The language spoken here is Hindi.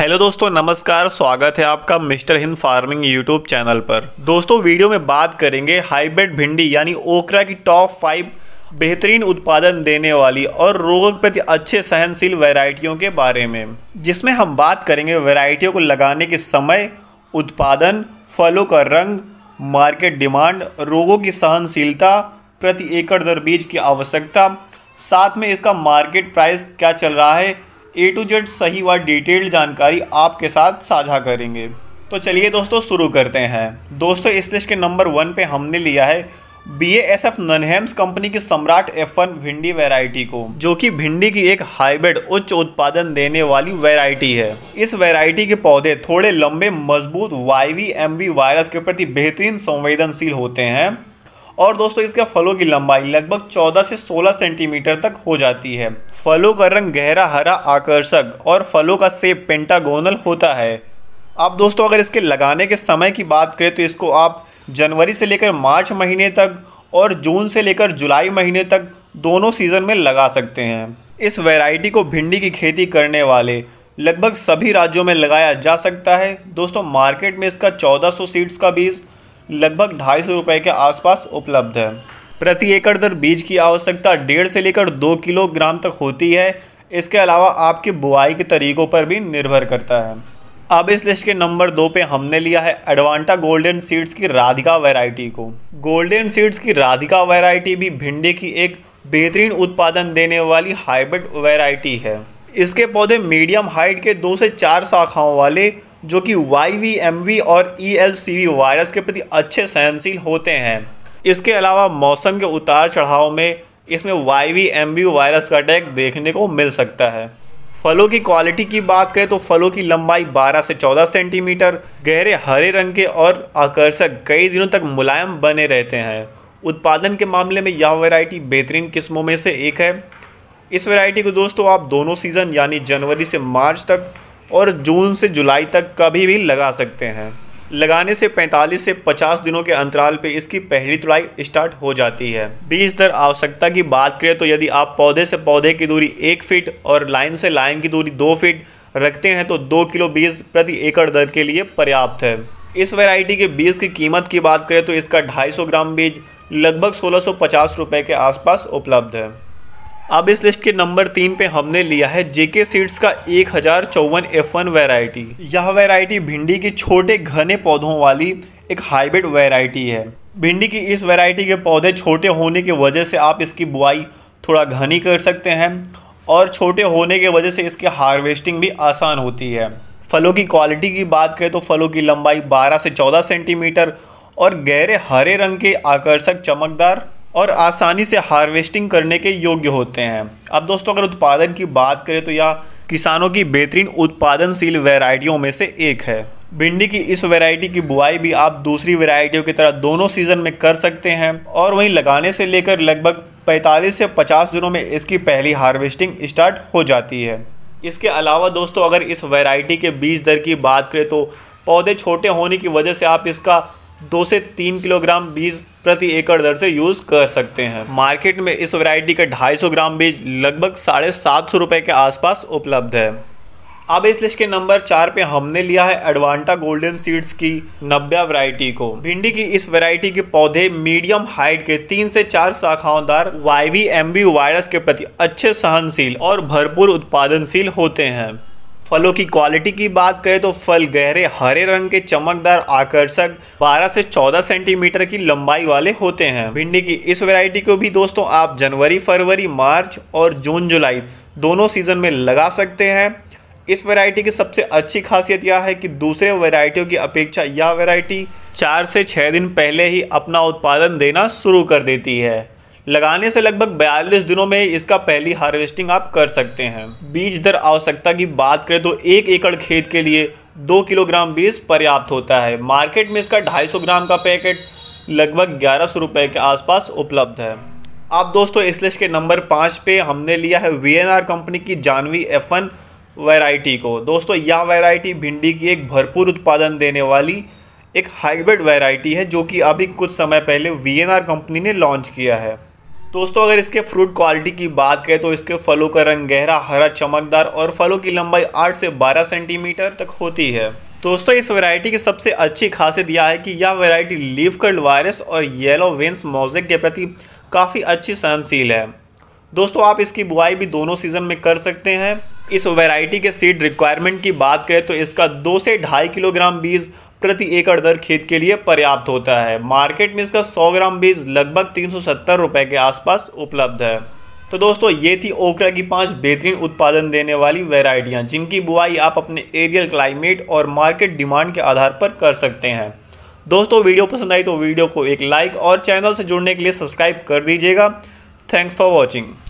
हेलो दोस्तों नमस्कार स्वागत है आपका mister Hind farming YouTube channel पर दोस्तों वीडियो में बात करेंगे हाइब्रिड भिंडी यानी ओकरा की टॉप फाइव बेहतरीन उत्पादन देने वाली और रोगों प्रति अच्छे सहनशील वैरायटियों के बारे में जिसमें हम बात करेंगे वैरायटियों को लगाने के समय उत्पादन फलों का रंग मार्केट डिमांड रोगों की सहनशीलता प्रति एकड़ दर बीज की आवश्यकता साथ में इसका मार्केट प्राइस क्या चल रहा है ए टू जेड सही व डिटेल्ड जानकारी आपके साथ साझा करेंगे तो चलिए दोस्तों शुरू करते हैं दोस्तों इस लिस्ट के नंबर वन पे हमने लिया है B S F Nunhems company की सम्राट एफ वन भिंडी वेराइटी को जो कि भिंडी की एक हाइब्रिड उच्च उत्पादन देने वाली वेराइटी है इस वेराइटी के पौधे थोड़े लंबे मजबूत वाईवी एमवी वायरस के प्रति बेहतरीन संवेदनशील होते हैं और दोस्तों इसका फलों की लंबाई लगभग 14 से 16 सेंटीमीटर तक हो जाती है फलों का रंग गहरा हरा आकर्षक और फलों का सेप पेंटागोनल होता है अब दोस्तों अगर इसके लगाने के समय की बात करें तो इसको आप जनवरी से लेकर मार्च महीने तक और जून से लेकर जुलाई महीने तक दोनों सीज़न में लगा सकते हैं इस वैरायटी को भिंडी की खेती करने वाले लगभग सभी राज्यों में लगाया जा सकता है दोस्तों मार्केट में इसका 1400 सीड्स का बीज लगभग ढाई सौ रुपये के आसपास उपलब्ध है प्रति एकड़ दर बीज की आवश्यकता डेढ़ से लेकर दो किलोग्राम तक होती है इसके अलावा आपकी बुआई के तरीकों पर भी निर्भर करता है अब इस लिस्ट के नंबर दो पे हमने लिया है एडवांटा गोल्डन सीड्स की राधिका वैरायटी को गोल्डन सीड्स की राधिका वैरायटी भी भिंडी की एक बेहतरीन उत्पादन देने वाली हाइब्रिड वैरायटी है इसके पौधे मीडियम हाइट के दो से चार शाखाओं वाले जो कि वाई वी एम वी और E L C V virus के प्रति अच्छे सहनशील होते हैं इसके अलावा मौसम के उतार चढ़ाव में इसमें Y V M V virus का अटैक देखने को मिल सकता है फलों की क्वालिटी की बात करें तो फलों की लंबाई 12 से 14 सेंटीमीटर गहरे हरे रंग के और आकर्षक कई दिनों तक मुलायम बने रहते हैं उत्पादन के मामले में यह वैरायटी बेहतरीन किस्मों में से एक है इस वैरायटी को दोस्तों आप दोनों सीज़न यानी जनवरी से मार्च तक और जून से जुलाई तक कभी भी लगा सकते हैं लगाने से 45 से 50 दिनों के अंतराल पे इसकी पहली तुड़ाई स्टार्ट हो जाती है बीज दर आवश्यकता की बात करें तो यदि आप पौधे से पौधे की दूरी एक फीट और लाइन से लाइन की दूरी दो फीट रखते हैं तो दो किलो बीज प्रति एकड़ दर के लिए पर्याप्त है इस वैरायटी के बीज की कीमत की बात करें तो इसका 250 ग्राम बीज लगभग सोलह सौ के आसपास उपलब्ध है अब इस लिस्ट के नंबर तीन पे हमने लिया है जेके सीड्स का एक हज़ार चौवन एफ वन वेराइटी यह वेराइटी भिंडी के छोटे घने पौधों वाली एक हाइब्रिड वेराइटी है भिंडी की इस वेराइटी के पौधे छोटे होने की वजह से आप इसकी बुआई थोड़ा घनी कर सकते हैं और छोटे होने की वजह से इसकी हार्वेस्टिंग भी आसान होती है फलों की क्वालिटी की बात करें तो फलों की लंबाई 12 से 14 सेंटीमीटर और गहरे हरे रंग के आकर्षक चमकदार और आसानी से हार्वेस्टिंग करने के योग्य होते हैं अब दोस्तों अगर उत्पादन की बात करें तो यह किसानों की बेहतरीन उत्पादनशील वैरायटियों में से एक है भिंडी की इस वैरायटी की बुआई भी आप दूसरी वैरायटियों की तरह दोनों सीज़न में कर सकते हैं और वहीं लगाने से लेकर लगभग 45 से 50 दिनों में इसकी पहली हार्वेस्टिंग स्टार्ट हो जाती है इसके अलावा दोस्तों अगर इस वैरायटी के बीज दर की बात करें तो पौधे छोटे होने की वजह से आप इसका दो से तीन किलोग्राम बीज प्रति एकड़ दर से यूज़ कर सकते हैं मार्केट में इस वैरायटी का 250 ग्राम बीज लगभग साढ़े सात सौ रुपये के आसपास उपलब्ध है अब इस लिस्ट के नंबर चार पे हमने लिया है एडवांटा गोल्डन सीड्स की नब्बे वैरायटी को भिंडी की इस वैरायटी के पौधे मीडियम हाइट के तीन से चार शाखाओंदार वाईवी एमबी वायरस के प्रति अच्छे सहनशील और भरपूर उत्पादनशील होते हैं फलों की क्वालिटी की बात करें तो फल गहरे हरे रंग के चमकदार आकर्षक 12 से 14 सेंटीमीटर की लंबाई वाले होते हैं भिंडी की इस वैरायटी को भी दोस्तों आप जनवरी फरवरी मार्च और जून जुलाई दोनों सीजन में लगा सकते हैं इस वैरायटी की सबसे अच्छी खासियत यह है कि दूसरे वैरायटियों की अपेक्षा यह वैरायटी चार से छः दिन पहले ही अपना उत्पादन देना शुरू कर देती है लगाने से लगभग 42 दिनों में इसका पहली हार्वेस्टिंग आप कर सकते हैं बीज दर आवश्यकता की बात करें तो एक एकड़ खेत के लिए दो किलोग्राम बीज पर्याप्त होता है मार्केट में इसका 250 ग्राम का पैकेट लगभग ग्यारह सौ रुपये के आसपास उपलब्ध है आप दोस्तों इस लिस्ट के नंबर पाँच पे हमने लिया है वी कंपनी की जानवी एफ एन वैरायटी को दोस्तों यह वेराइटी भिंडी की एक भरपूर उत्पादन देने वाली एक हाइब्रिड वैरायटी है जो कि अभी कुछ समय पहले वी कंपनी ने लॉन्च किया है दोस्तों अगर इसके फ्रूट क्वालिटी की बात करें तो इसके फलों का रंग गहरा हरा चमकदार और फलों की लंबाई 8 से 12 सेंटीमीटर तक होती है दोस्तों इस वैरायटी की सबसे अच्छी खासियत यह है कि यह वैरायटी लीफ कर्ड वायरस और येलो वेंस मोजेक के प्रति काफ़ी अच्छी सहनशील है दोस्तों आप इसकी बुआई भी दोनों सीज़न में कर सकते हैं इस वैरायटी के सीड रिक्वायरमेंट की बात करें तो इसका दो से ढाई किलोग्राम बीज प्रति एकड़ दर खेत के लिए पर्याप्त होता है मार्केट में इसका 100 ग्राम बीज लगभग तीन सौ के आसपास उपलब्ध है तो दोस्तों ये थी ओकरा की पांच बेहतरीन उत्पादन देने वाली वेराइटियाँ जिनकी बुआई आप अपने एरियल क्लाइमेट और मार्केट डिमांड के आधार पर कर सकते हैं दोस्तों वीडियो पसंद आई तो वीडियो को एक लाइक और चैनल से जुड़ने के लिए सब्सक्राइब कर दीजिएगा थैंक्स फॉर वॉचिंग